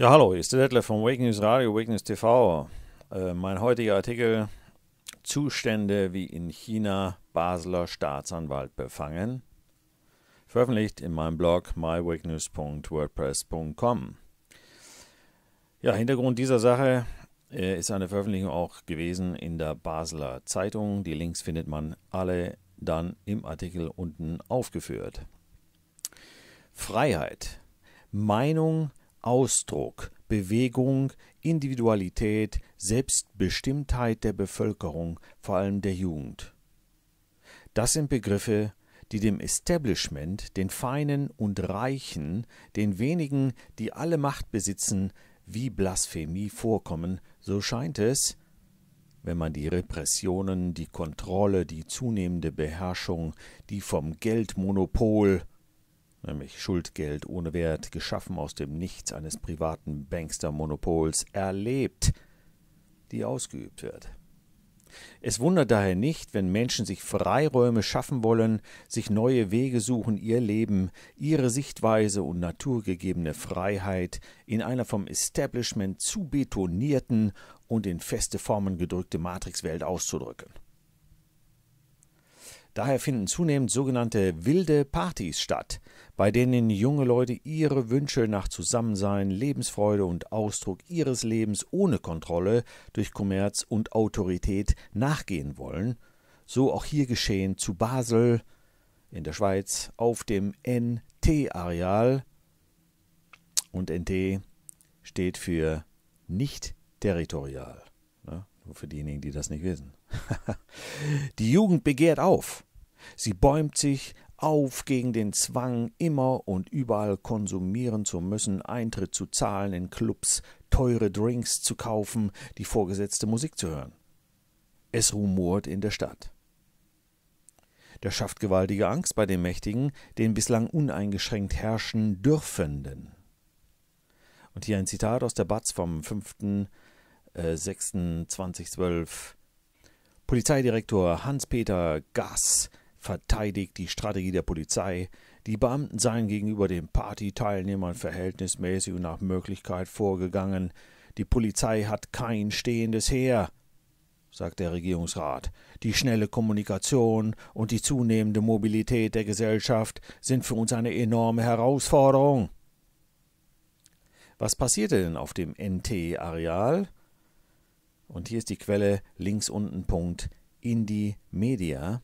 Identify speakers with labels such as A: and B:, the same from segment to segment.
A: Ja, hallo, hier ist der Detlef von Wake News Radio, Wake News TV. Äh, mein heutiger Artikel: Zustände wie in China Basler Staatsanwalt befangen. Veröffentlicht in meinem Blog mywakenews.wordpress.com. Ja, Hintergrund dieser Sache äh, ist eine Veröffentlichung auch gewesen in der Basler Zeitung. Die Links findet man alle dann im Artikel unten aufgeführt. Freiheit. Meinung Ausdruck, Bewegung, Individualität, Selbstbestimmtheit der Bevölkerung, vor allem der Jugend. Das sind Begriffe, die dem Establishment, den Feinen und Reichen, den wenigen, die alle Macht besitzen, wie Blasphemie vorkommen, so scheint es, wenn man die Repressionen, die Kontrolle, die zunehmende Beherrschung, die vom Geldmonopol, nämlich Schuldgeld ohne Wert, geschaffen aus dem Nichts eines privaten Bankster-Monopols, erlebt, die ausgeübt wird. Es wundert daher nicht, wenn Menschen sich Freiräume schaffen wollen, sich neue Wege suchen, ihr Leben, ihre Sichtweise und naturgegebene Freiheit in einer vom Establishment zu betonierten und in feste Formen gedrückte Matrixwelt auszudrücken. Daher finden zunehmend sogenannte wilde Partys statt, bei denen junge Leute ihre Wünsche nach Zusammensein, Lebensfreude und Ausdruck ihres Lebens ohne Kontrolle durch Kommerz und Autorität nachgehen wollen. So auch hier geschehen zu Basel in der Schweiz auf dem NT-Areal. Und NT steht für nicht territorial für diejenigen, die das nicht wissen. die Jugend begehrt auf. Sie bäumt sich auf gegen den Zwang, immer und überall konsumieren zu müssen, Eintritt zu zahlen in Clubs, teure Drinks zu kaufen, die vorgesetzte Musik zu hören. Es rumort in der Stadt. Der schafft gewaltige Angst bei den Mächtigen, den bislang uneingeschränkt herrschen dürfenden. Und hier ein Zitat aus der Batz vom 5 äh, 2012. Polizeidirektor Hans-Peter Gass verteidigt die Strategie der Polizei. Die Beamten seien gegenüber den Partyteilnehmern verhältnismäßig und nach Möglichkeit vorgegangen. Die Polizei hat kein stehendes Heer, sagt der Regierungsrat. Die schnelle Kommunikation und die zunehmende Mobilität der Gesellschaft sind für uns eine enorme Herausforderung. Was passierte denn auf dem NT-Areal? Und hier ist die Quelle links unten Punkt Indie Media.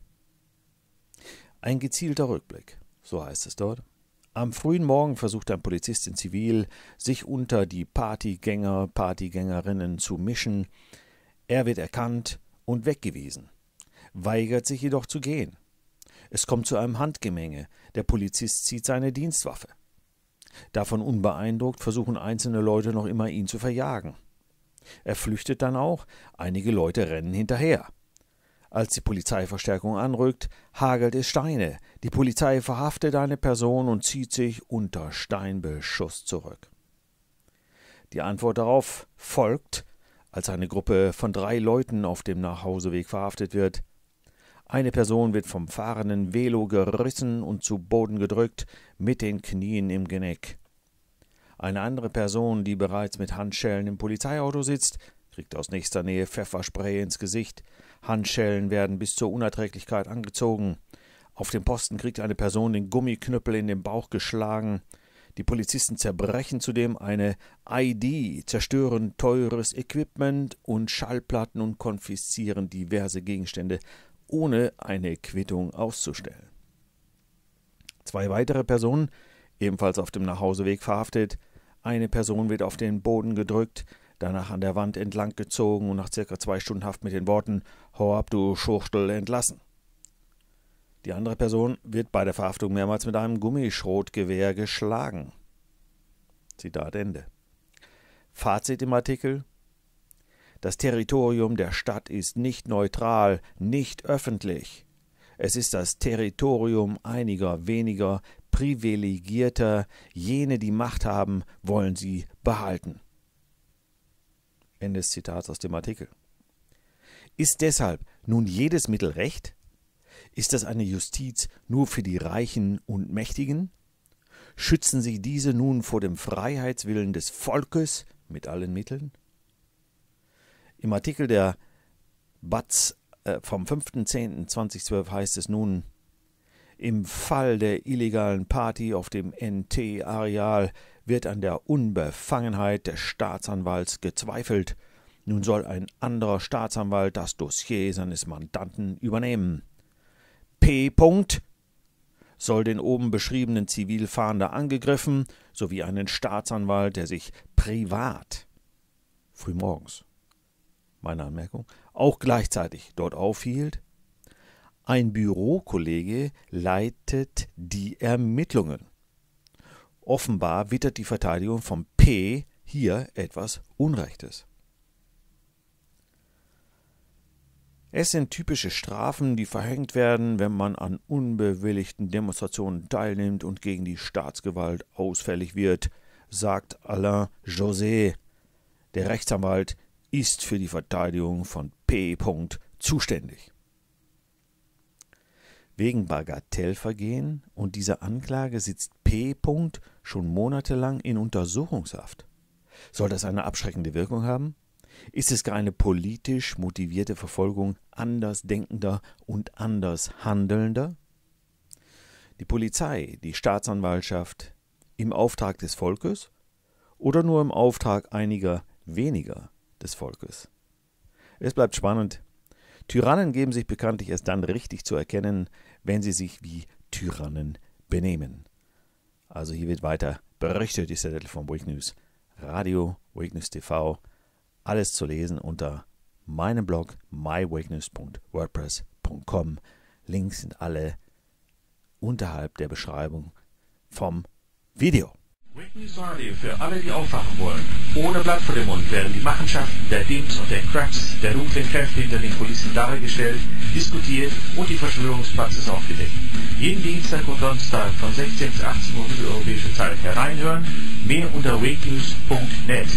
A: Ein gezielter Rückblick, so heißt es dort. Am frühen Morgen versucht ein Polizist in Zivil, sich unter die Partygänger, Partygängerinnen zu mischen. Er wird erkannt und weggewiesen, weigert sich jedoch zu gehen. Es kommt zu einem Handgemenge, der Polizist zieht seine Dienstwaffe. Davon unbeeindruckt versuchen einzelne Leute noch immer, ihn zu verjagen. Er flüchtet dann auch, einige Leute rennen hinterher. Als die Polizeiverstärkung anrückt, hagelt es Steine. Die Polizei verhaftet eine Person und zieht sich unter Steinbeschuss zurück. Die Antwort darauf folgt, als eine Gruppe von drei Leuten auf dem Nachhauseweg verhaftet wird. Eine Person wird vom fahrenden Velo gerissen und zu Boden gedrückt, mit den Knien im Genick. Eine andere Person, die bereits mit Handschellen im Polizeiauto sitzt, kriegt aus nächster Nähe Pfefferspray ins Gesicht. Handschellen werden bis zur Unerträglichkeit angezogen. Auf dem Posten kriegt eine Person den Gummiknüppel in den Bauch geschlagen. Die Polizisten zerbrechen zudem eine ID, zerstören teures Equipment und Schallplatten und konfiszieren diverse Gegenstände, ohne eine Quittung auszustellen. Zwei weitere Personen ebenfalls auf dem Nachhauseweg verhaftet. Eine Person wird auf den Boden gedrückt, danach an der Wand entlang gezogen und nach circa zwei Stunden Haft mit den Worten Hau ab, du Schurchtel entlassen. Die andere Person wird bei der Verhaftung mehrmals mit einem Gummischrotgewehr geschlagen. Zitat Ende. Fazit im Artikel Das Territorium der Stadt ist nicht neutral, nicht öffentlich. Es ist das Territorium einiger weniger privilegierter, jene, die Macht haben, wollen sie behalten. Ende des Zitats aus dem Artikel. Ist deshalb nun jedes Mittel recht? Ist das eine Justiz nur für die Reichen und Mächtigen? Schützen sie diese nun vor dem Freiheitswillen des Volkes mit allen Mitteln? Im Artikel der Batz äh, vom 5.10.2012 heißt es nun, im Fall der illegalen Party auf dem NT-Areal wird an der Unbefangenheit des Staatsanwalts gezweifelt. Nun soll ein anderer Staatsanwalt das Dossier seines Mandanten übernehmen. P. -Punkt soll den oben beschriebenen Zivilfahnder angegriffen, sowie einen Staatsanwalt, der sich privat frühmorgens, meine Anmerkung, auch gleichzeitig dort aufhielt, ein Bürokollege leitet die Ermittlungen. Offenbar wittert die Verteidigung von P hier etwas Unrechtes. Es sind typische Strafen, die verhängt werden, wenn man an unbewilligten Demonstrationen teilnimmt und gegen die Staatsgewalt ausfällig wird, sagt Alain José. Der Rechtsanwalt ist für die Verteidigung von P. zuständig. Wegen Bagatellvergehen und dieser Anklage sitzt P. -Punkt schon monatelang in Untersuchungshaft. Soll das eine abschreckende Wirkung haben? Ist es gar eine politisch motivierte Verfolgung andersdenkender und anders handelnder? Die Polizei, die Staatsanwaltschaft im Auftrag des Volkes oder nur im Auftrag einiger weniger des Volkes? Es bleibt spannend, Tyrannen geben sich bekanntlich erst dann richtig zu erkennen, wenn sie sich wie Tyrannen benehmen. Also hier wird weiter berichtet, ist der Titel von Wake News Radio, Wake News TV. Alles zu lesen unter meinem Blog mywakenews.wordpress.com. Links sind alle unterhalb der Beschreibung vom Video. Whitney Sarley für alle, die aufwachen wollen. Ohne Blatt vor dem Mund werden die Machenschaften der Dims und der Cracks, der dunklen Kräfte hinter den Kulissen dargestellt, diskutiert und die Verschwörungspraxis aufgedeckt. Jeden Dienstag und Donnerstag von 16 bis 18 Uhr mitteleuropäische Zeit hereinhören. Mehr unter wakenews.net.